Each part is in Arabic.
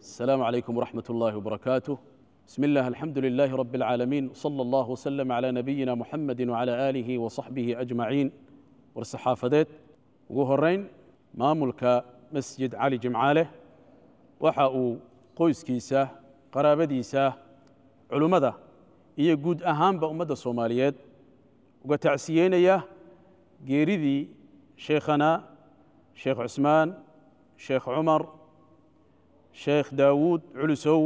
السلام عليكم ورحمة الله وبركاته بسم الله الحمد لله رب العالمين صلى الله وسلم على نبينا محمد وعلى آله وصحبه أجمعين والصحافة ديت وغهرين ما ملك مسجد علي جمعاله وحاو قويس كيسة قرابة علومة علمدا إيه قود أهام بأمد الصوماليات وتعسيين إياه جيريدي شيخنا شيخ عثمان شيخ عمر sheekh daawuud culusow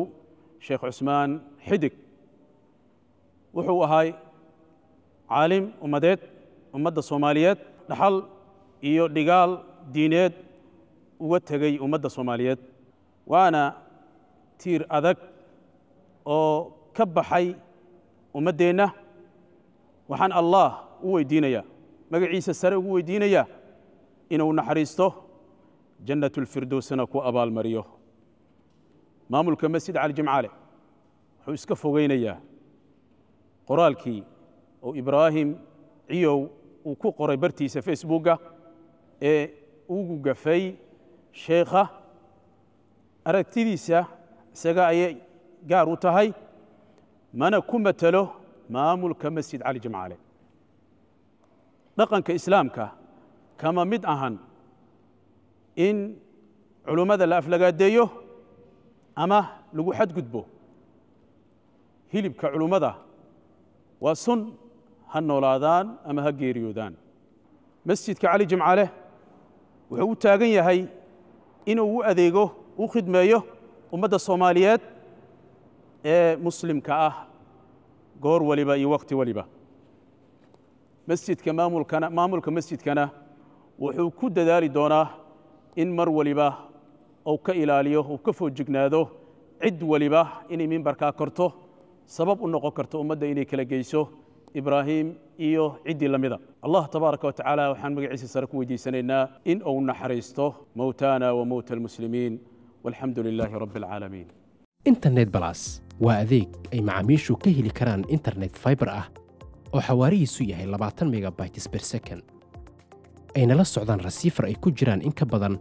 sheekh cusmaan xidig wuxuu ahay caalim ummadeed ummadda soomaaliyeed dhaxal iyo dhigaal diineed uga tegey ummadda soomaaliyeed waana tiir adag oo ka baxay ummaddeenna waxaan allaah u weydiinayaa magaciisa sare ugu weydiinayaa inuu naxariisto jannatulfirdowsna ku abaalmariyo maamulka masjid cali jimcaale wuxuu iska fogeynayaa qoraalkii oo ibraahim ciyow uu ku qoray bartiisa facebooka ee ugu gafay sheekha aragtidiisa isaga ayay gaar u tahay mana ku matalo maamulka masjid cali jimcaale dhaqanka islaamka kama mid ahan in culummada la aflagaadeeyo ama lagu xadgudbo hilibka culimmada waa sun ha noolaadaan ama ha geeriyoodaan masjidka cali jimcaale wuxuu u taagan yahay inuu u adeego u khidmeeyo ummadda soomaaliyeed ee muslimka ah goor waliba iyo wakhti waliba masjidka maamulkana maamulka masjidkana wuxuu ku dadaali doonaa in mar waliba uu ka ilaaliyo uu ka foojignaado cid weliba inay mimbarkaa korto sabab u noqon karto ummadda inay kala geyso ibraahim iyo ciddii la mida allah tabaaraka wa tacaala waxaan magaciisa sare ku weydiisanaynaa in uu naxariisto mowtaana wa mowta almuslimiin walxamdu lilaahi rabbi alcaalamiin internet balas waa adeeg ay macaamiishu ka heli karaan internet fiber ah oo xawaarihiisu yahay labaatan megabytes ber second ayna la socdaan rasiifar ay ku jiraan in ka badan